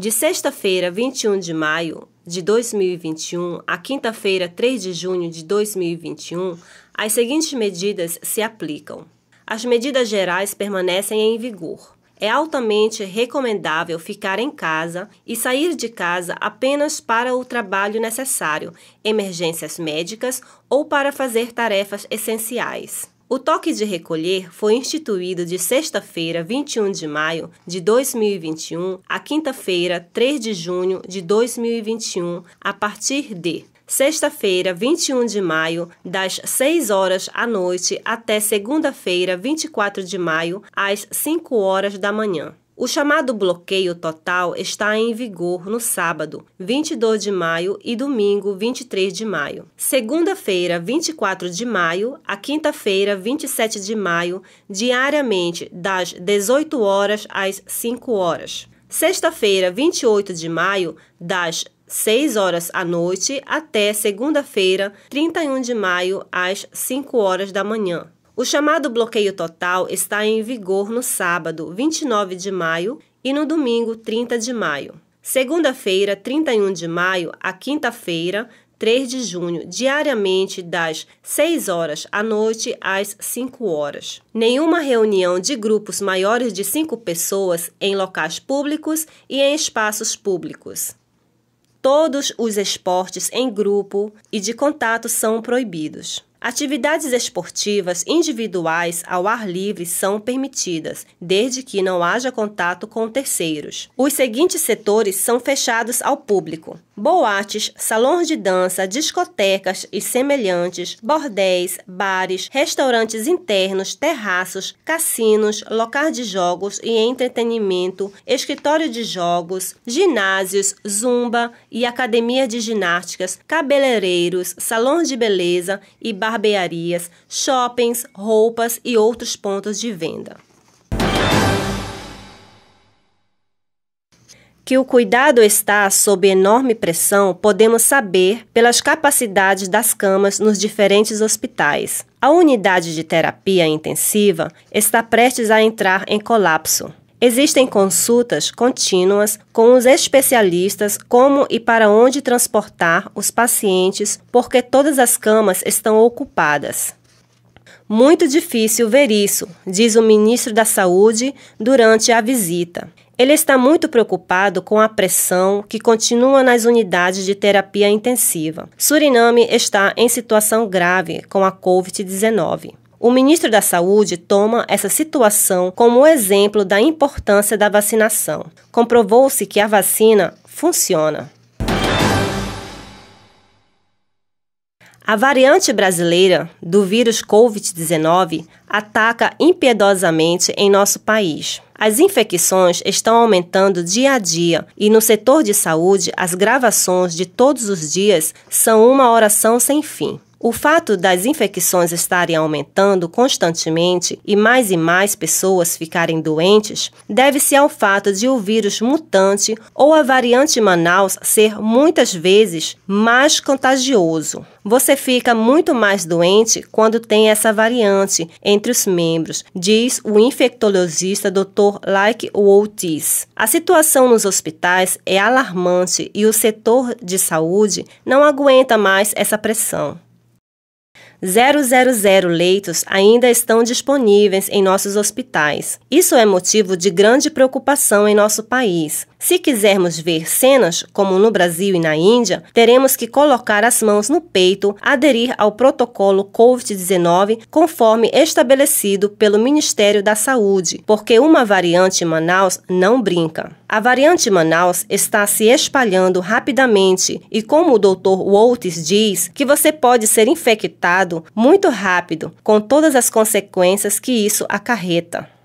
De sexta-feira, 21 de maio de 2021 a quinta-feira, 3 de junho de 2021, as seguintes medidas se aplicam. As medidas gerais permanecem em vigor. É altamente recomendável ficar em casa e sair de casa apenas para o trabalho necessário, emergências médicas ou para fazer tarefas essenciais. O toque de recolher foi instituído de sexta-feira, 21 de maio de 2021, a quinta-feira, 3 de junho de 2021, a partir de sexta-feira, 21 de maio, das 6 horas à noite até segunda-feira, 24 de maio, às 5 horas da manhã. O chamado bloqueio total está em vigor no sábado, 22 de maio e domingo, 23 de maio. Segunda-feira, 24 de maio, a quinta-feira, 27 de maio, diariamente das 18 horas às 5 horas. Sexta-feira, 28 de maio, das 6 horas à noite até segunda-feira, 31 de maio, às 5 horas da manhã. O chamado bloqueio total está em vigor no sábado, 29 de maio, e no domingo, 30 de maio. Segunda-feira, 31 de maio, a quinta-feira, 3 de junho, diariamente das 6 horas à noite às 5 horas. Nenhuma reunião de grupos maiores de 5 pessoas em locais públicos e em espaços públicos. Todos os esportes em grupo e de contato são proibidos. Atividades esportivas individuais ao ar livre são permitidas, desde que não haja contato com terceiros. Os seguintes setores são fechados ao público: boates, salões de dança, discotecas e semelhantes, bordéis, bares, restaurantes internos, terraços, cassinos, locais de jogos e entretenimento, escritório de jogos, ginásios, zumba e academia de ginásticas, cabeleireiros, salões de beleza e bar barbearias, shoppings, roupas e outros pontos de venda. que o cuidado está sob enorme pressão podemos saber pelas capacidades das camas nos diferentes hospitais. A unidade de terapia intensiva está prestes a entrar em colapso. Existem consultas contínuas com os especialistas como e para onde transportar os pacientes, porque todas as camas estão ocupadas. Muito difícil ver isso, diz o ministro da Saúde durante a visita. Ele está muito preocupado com a pressão que continua nas unidades de terapia intensiva. Suriname está em situação grave com a Covid-19. O ministro da Saúde toma essa situação como um exemplo da importância da vacinação. Comprovou-se que a vacina funciona. A variante brasileira do vírus Covid-19 ataca impiedosamente em nosso país. As infecções estão aumentando dia a dia e no setor de saúde, as gravações de todos os dias são uma oração sem fim. O fato das infecções estarem aumentando constantemente e mais e mais pessoas ficarem doentes deve-se ao fato de o vírus mutante ou a variante Manaus ser muitas vezes mais contagioso. Você fica muito mais doente quando tem essa variante entre os membros, diz o infectologista Dr. Like Otis. A situação nos hospitais é alarmante e o setor de saúde não aguenta mais essa pressão. 000 leitos ainda estão disponíveis em nossos hospitais. Isso é motivo de grande preocupação em nosso país. Se quisermos ver cenas como no Brasil e na Índia, teremos que colocar as mãos no peito, aderir ao protocolo COVID-19 conforme estabelecido pelo Ministério da Saúde, porque uma variante Manaus não brinca. A variante Manaus está se espalhando rapidamente e, como o Dr. Waltz diz, que você pode ser infectado muito rápido, com todas as consequências que isso acarreta.